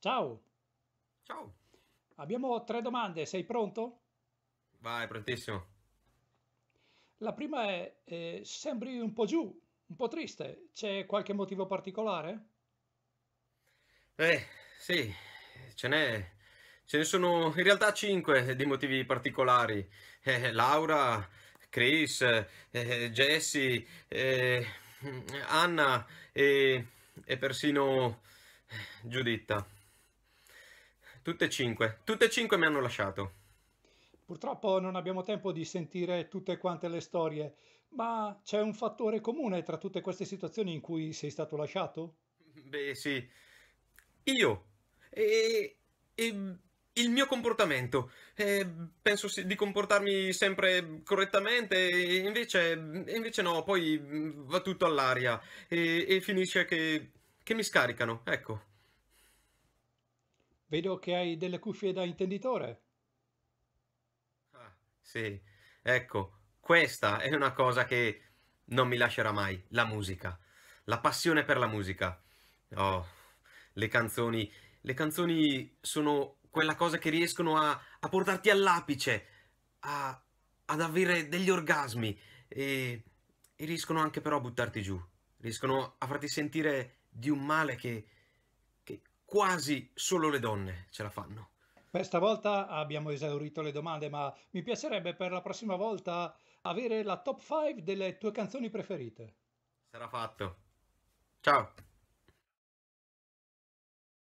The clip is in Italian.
Ciao. Ciao. Abbiamo tre domande, sei pronto? Vai, prontissimo. La prima è, eh, sembri un po' giù, un po' triste, c'è qualche motivo particolare? Eh, sì, ce n'è. Ce ne sono in realtà cinque di motivi particolari. Eh, Laura, Chris, eh, Jesse, eh, Anna e, e persino eh, Giuditta. Tutte e cinque. Tutte e cinque mi hanno lasciato. Purtroppo non abbiamo tempo di sentire tutte quante le storie, ma c'è un fattore comune tra tutte queste situazioni in cui sei stato lasciato? Beh, sì. Io. E, e il mio comportamento. Eh, penso di comportarmi sempre correttamente, e invece, invece no, poi va tutto all'aria e, e finisce che, che mi scaricano, ecco. Vedo che hai delle cuffie da intenditore. Ah, sì, ecco, questa è una cosa che non mi lascerà mai, la musica. La passione per la musica. Oh, le canzoni, le canzoni sono quella cosa che riescono a, a portarti all'apice, a, ad avere degli orgasmi e, e riescono anche però a buttarti giù, riescono a farti sentire di un male che quasi solo le donne ce la fanno. Per stavolta abbiamo esaurito le domande, ma mi piacerebbe per la prossima volta avere la top 5 delle tue canzoni preferite. Sarà fatto. Ciao.